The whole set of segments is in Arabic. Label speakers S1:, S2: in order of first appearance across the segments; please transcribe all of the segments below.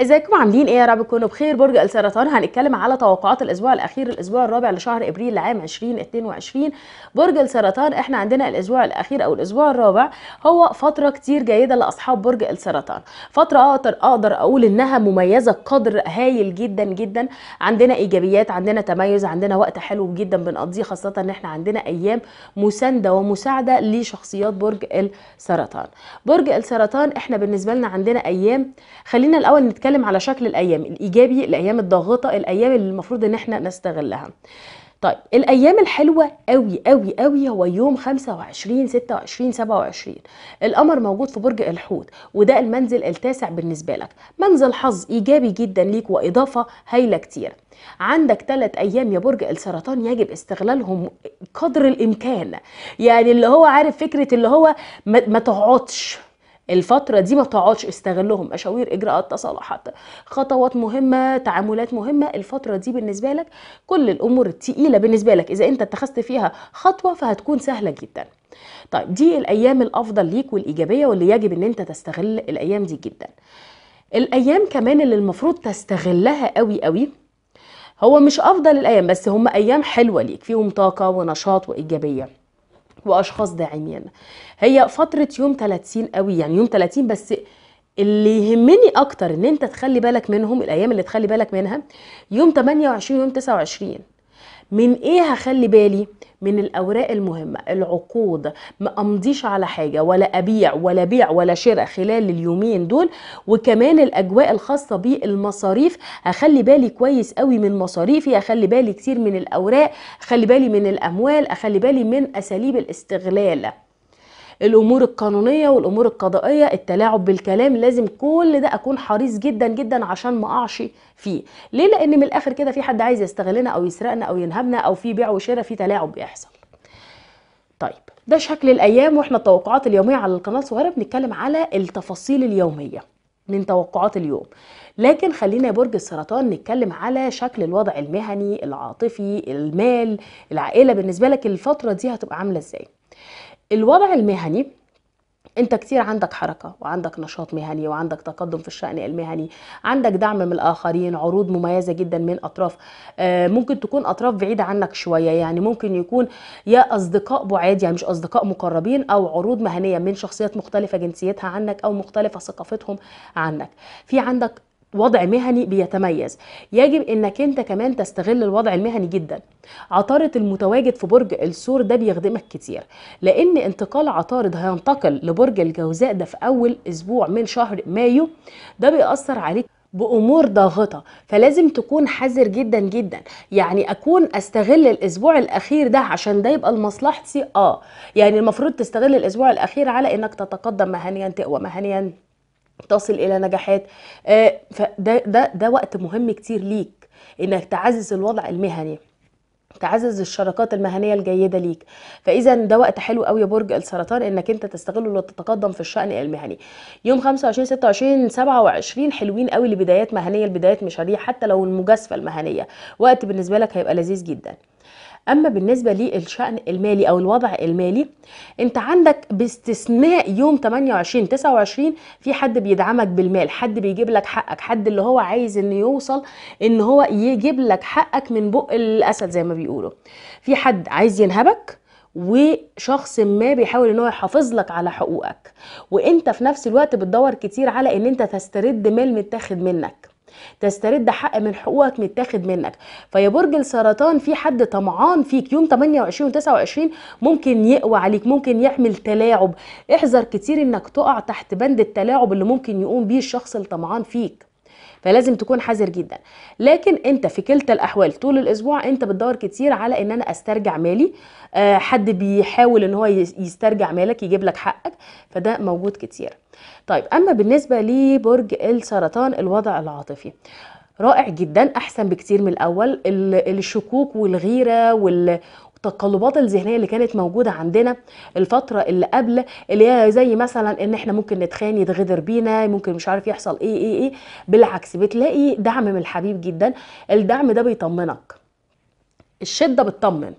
S1: ازيكم عاملين ايه يا رب تكونوا بخير برج السرطان هنتكلم على توقعات الاسبوع الاخير الاسبوع الرابع لشهر ابريل لعام 2022 برج السرطان احنا عندنا الاسبوع الاخير او الاسبوع الرابع هو فتره كتير جيده لاصحاب برج السرطان فتره اقدر اقدر اقول انها مميزه قدر هايل جدا جدا عندنا ايجابيات عندنا تميز عندنا وقت حلو جدا بنقضيه خاصه ان احنا عندنا ايام مسانده ومساعده لشخصيات برج السرطان برج السرطان احنا بالنسبه لنا عندنا ايام خلينا الاول نتكلم بتكلم على شكل الايام الايجابي الايام الضاغطه الايام اللي المفروض ان احنا نستغلها طيب الايام الحلوه قوي قوي قوي هو يوم 25 26 27 القمر موجود في برج الحوت وده المنزل التاسع بالنسبه لك منزل حظ ايجابي جدا ليك واضافه هايله كتير عندك ثلاث ايام يا برج السرطان يجب استغلالهم قدر الامكان يعني اللي هو عارف فكره اللي هو ما تقعدش الفتره دي ما تقعدش استغلهم مشاوير اجراءات تصالحات خطوات مهمه تعاملات مهمه الفتره دي بالنسبه لك كل الامور الثقيله بالنسبه لك اذا انت اتخذت فيها خطوه فهتكون سهله جدا طيب دي الايام الافضل ليك والايجابيه واللي يجب ان انت تستغل الايام دي جدا الايام كمان اللي المفروض تستغلها قوي قوي هو مش افضل الايام بس هم ايام حلوه ليك فيهم طاقه ونشاط وايجابيه واشخاص داعمين هي فتره يوم 30 قوي يعني يوم 30 بس اللي يهمني اكتر ان انت تخلي بالك منهم الايام اللي تخلي بالك منها يوم 28 ويوم 29 من ايه هخلي بالي من الاوراق المهمه العقود ما امضيش على حاجه ولا ابيع ولا بيع ولا شراء خلال اليومين دول وكمان الاجواء الخاصه بالمصاريف اخلي بالي كويس قوي من مصاريفي اخلي بالي كتير من الاوراق اخلي بالي من الاموال اخلي بالي من اساليب الاستغلال الامور القانونيه والامور القضائيه التلاعب بالكلام لازم كل ده اكون حريص جدا جدا عشان ما اقعش فيه ليه لان من الاخر كده في حد عايز يستغلنا او يسرقنا او ينهبنا او في بيع وشراء في تلاعب بيحصل طيب ده شكل الايام واحنا التوقعات اليوميه على القناه الصغيره بنتكلم على التفاصيل اليوميه من توقعات اليوم لكن خلينا يا برج السرطان نتكلم على شكل الوضع المهني العاطفي المال العائله بالنسبه لك الفتره دي هتبقى عامله ازاي الوضع المهني انت كتير عندك حركة وعندك نشاط مهني وعندك تقدم في الشأن المهني عندك دعم من الآخرين عروض مميزة جدا من أطراف آه، ممكن تكون أطراف بعيدة عنك شوية يعني ممكن يكون يا أصدقاء بعاد يعني مش أصدقاء مقربين أو عروض مهنية من شخصيات مختلفة جنسيتها عنك أو مختلفة ثقافتهم عنك في عندك وضع مهني بيتميز يجب انك انت كمان تستغل الوضع المهني جدا عطارد المتواجد في برج السور ده بيخدمك كتير لان انتقال عطارد هينتقل لبرج الجوزاء ده في اول اسبوع من شهر مايو ده بيأثر عليك بامور ضاغطه فلازم تكون حذر جدا جدا يعني اكون استغل الاسبوع الاخير ده عشان ده يبقى لمصلحتي اه يعني المفروض تستغل الاسبوع الاخير على انك تتقدم مهنيا تقوى مهنيا تصل الى نجاحات آه، فده ده ده وقت مهم كتير ليك انك تعزز الوضع المهني تعزز الشراكات المهنية الجيدة ليك فإذا ده وقت حلو قوي يا برج السرطان إنك أنت تستغله وتتقدم في الشأن المهني يوم 25 26 27 حلوين قوي لبدايات مهنية لبدايات مشاريع حتى لو المجازفة المهنية وقت بالنسبة لك هيبقى لذيذ جدا اما بالنسبه للشان المالي او الوضع المالي انت عندك باستثناء يوم 28 29 في حد بيدعمك بالمال حد بيجيب لك حقك حد اللي هو عايز انه يوصل ان هو يجيب لك حقك من بق الاسد زي ما بيقولوا في حد عايز ينهبك وشخص ما بيحاول ان هو يحافظ لك على حقوقك وانت في نفس الوقت بتدور كتير على ان انت تسترد مال متاخد منك تسترد حق من حقوقك متاخد منك فيا برج السرطان في حد طمعان فيك يوم 28 29 ممكن يقوى عليك ممكن يعمل تلاعب احذر كتير انك تقع تحت بند التلاعب اللي ممكن يقوم بيه الشخص اللي طمعان فيك فلازم تكون حذر جدا لكن انت في كلتا الاحوال طول الاسبوع انت بتدور كتير على ان انا استرجع مالي آه، حد بيحاول ان هو يسترجع مالك يجيب لك حقك فده موجود كتير طيب اما بالنسبه لبرج السرطان الوضع العاطفي رائع جدا احسن بكتير من الاول الشكوك والغيره وال التقلبات الذهنيه اللي كانت موجوده عندنا الفتره اللي قبل اللي هي زي مثلا ان احنا ممكن نتخان يتغدر بينا ممكن مش عارف يحصل ايه ايه ايه بالعكس بتلاقي دعم من الحبيب جدا الدعم ده بيطمنك الشده بتطمن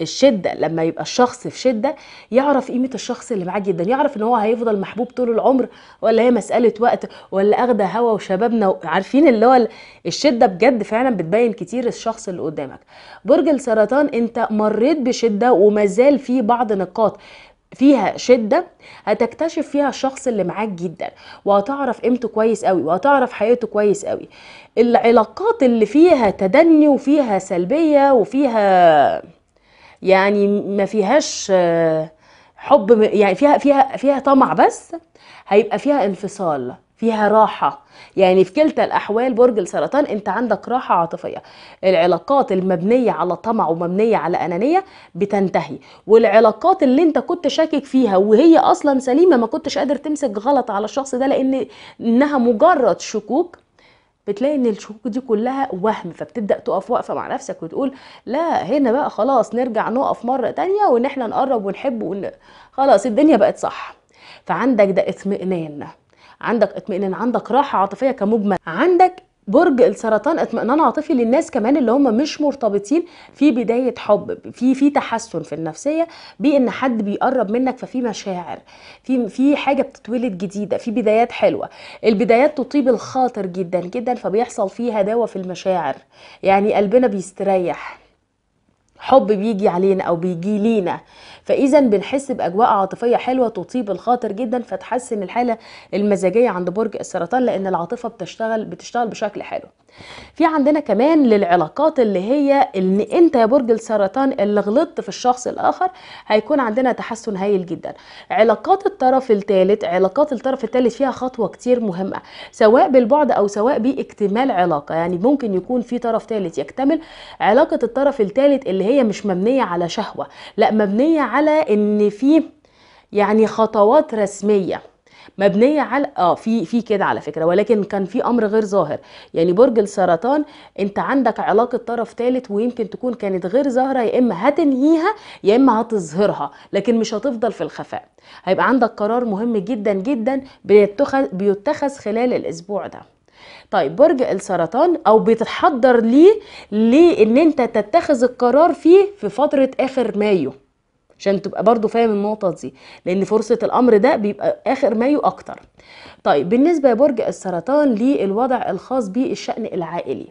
S1: الشده لما يبقى الشخص في شده يعرف قيمه الشخص اللي معاه جدا يعرف ان هو هيفضل محبوب طول العمر ولا هي مساله وقت ولا اخده هوا وشبابنا عارفين اللي هو الشده بجد فعلا بتبين كتير الشخص اللي قدامك برج السرطان انت مريت بشده ومازال في بعض نقاط فيها شدة هتكتشف فيها الشخص اللي معاك جدا وهتعرف قيمته كويس قوي وهتعرف حياته كويس قوي العلاقات اللي فيها تدني وفيها سلبية وفيها يعني ما فيهاش آه، حب يعني فيها فيها فيها طمع بس هيبقى فيها انفصال فيها راحة يعني في كلتا الأحوال برج السرطان أنت عندك راحة عاطفية العلاقات المبنية على طمع ومبنية على أنانية بتنتهي والعلاقات اللي أنت كنت شاكك فيها وهي أصلا سليمة ما كنتش قادر تمسك غلط على الشخص ده لأن إنها مجرد شكوك بتلاقي ان الشكوك دي كلها وهم فبتبدا تقف واقفه مع نفسك وتقول لا هنا بقى خلاص نرجع نقف مره تانية وان احنا نقرب ونحب ون... خلاص الدنيا بقت صح فعندك ده اطمئنان عندك اطمئنان عندك راحه عاطفيه كمجمل عندك برج السرطان اطمئنان عاطفي للناس كمان اللي هم مش مرتبطين في بدايه حب في في تحسن في النفسيه بان حد بيقرب منك ففي مشاعر في في حاجه بتتولد جديده في بدايات حلوه البدايات تطيب الخاطر جدا جدا فبيحصل فيها هداوه في المشاعر يعني قلبنا بيستريح حب بيجي علينا او بيجي لينا فاذا بنحس باجواء عاطفيه حلوه تطيب الخاطر جدا فتحسن الحاله المزاجيه عند برج السرطان لان العاطفه بتشتغل بتشتغل بشكل حلو في عندنا كمان للعلاقات اللي هي ان انت يا برج السرطان اللي غلطت في الشخص الاخر هيكون عندنا تحسن هايل جدا علاقات الطرف الثالث علاقات الطرف الثالث فيها خطوه كتير مهمه سواء بالبعد او سواء باكتمال علاقه يعني ممكن يكون في طرف ثالث يكتمل علاقه الطرف الثالث اللي هي مش مبنيه على شهوه لا مبنيه على ان في يعني خطوات رسميه مبنيه على اه في في كده على فكره ولكن كان في امر غير ظاهر يعني برج السرطان انت عندك علاقه طرف ثالث ويمكن تكون كانت غير ظاهره يا اما هتنهيها يا اما هتظهرها لكن مش هتفضل في الخفاء هيبقى عندك قرار مهم جدا جدا بيتخذ بيتخذ خلال الاسبوع ده طيب برج السرطان او بتتحضر ليه لان انت تتخذ القرار فيه في فتره اخر مايو عشان تبقى برضو فاهم النقطة دي لأن فرصة الأمر ده بيبقى آخر مايو أكتر طيب بالنسبة برج السرطان للوضع الخاص بالشأن العائلي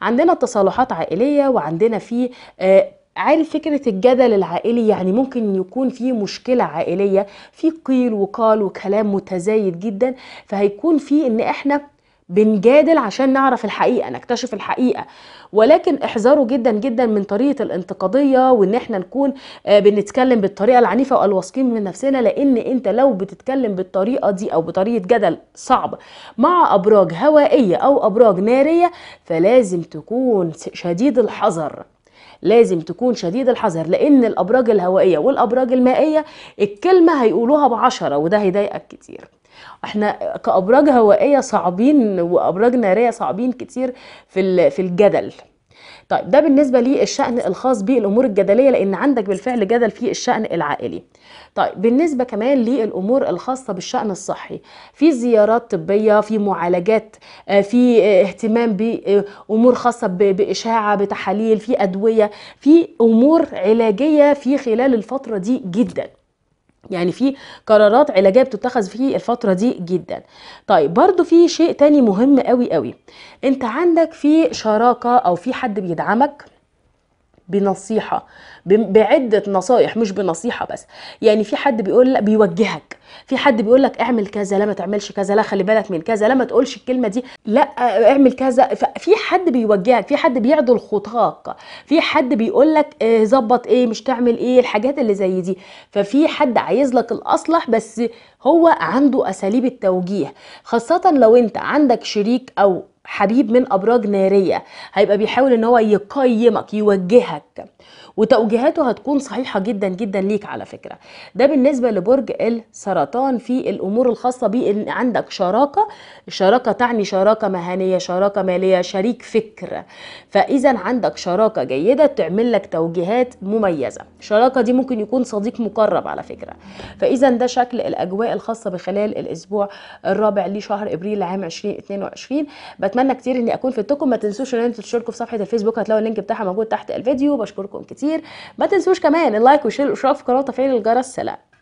S1: عندنا تصالحات عائلية وعندنا في آه عارف فكرة الجدل العائلي يعني ممكن يكون في مشكلة عائلية في قيل وقال وكلام متزايد جدا فهيكون في ان احنا بنجادل عشان نعرف الحقيقه نكتشف الحقيقه ولكن احذروا جدا جدا من طريقه الانتقاديه وان احنا نكون آه، بنتكلم بالطريقه العنيفه والواثقين من نفسنا لان انت لو بتتكلم بالطريقه دي او بطريقه جدل صعب مع ابراج هوائيه او ابراج ناريه فلازم تكون شديد الحذر لازم تكون شديد الحذر لان الابراج الهوائيه والابراج المائيه الكلمه هيقولوها بعشرة وده هيضايقك كتير احنا كابراج هوائيه صعبين وابراج ناريه صعبين كتير في في الجدل طيب ده بالنسبه للشان الخاص بالامور الجدليه لان عندك بالفعل جدل في الشان العائلي طيب بالنسبه كمان للامور الخاصه بالشان الصحي في زيارات طبيه في معالجات آه، في آه، اهتمام بامور خاصه باشاعه بتحاليل في ادويه في امور علاجيه في خلال الفتره دي جدا يعني في قرارات علاجيه بتتخذ في الفتره دي جدا طيب برضو في شيء تاني مهم قوي قوي انت عندك في شراكه او في حد بيدعمك بنصيحه بعده نصايح مش بنصيحه بس يعني في حد بيقول بيوجهك في حد بيقول لك اعمل كذا لا ما تعملش كذا لا خلي بالك من كذا لا ما تقولش الكلمه دي لا اعمل كذا في حد بيوجهك في حد بيعدل خطاك في حد بيقول لك آه، ظبط ايه مش تعمل ايه الحاجات اللي زي دي ففي حد عايز لك الاصلح بس هو عنده اساليب التوجيه خاصه لو انت عندك شريك او حبيب من ابراج ناريه هيبقى بيحاول ان هو يقيمك يوجهك وتوجيهاته هتكون صحيحه جدا جدا ليك على فكره ده بالنسبه لبرج السرطان في الامور الخاصه بيه ان عندك شراكه شراكه تعني شراكه مهنيه شراكه ماليه شريك فكر فاذا عندك شراكه جيده تعمل لك توجيهات مميزه الشراكه دي ممكن يكون صديق مقرب على فكره فاذا ده شكل الاجواء الخاصه بخلال الاسبوع الرابع لشهر ابريل عام 2022 بتمنى كتير اني اكون فدتكم ما تنسوش ان انتوا تشتركوا في صفحه الفيسبوك هتلاقوا اللينك بتاعها موجود تحت الفيديو بشكركم كتير كتير ما تنسوش كمان اللايك وشير والاشتراك في قناه وتفعيل الجرس سلام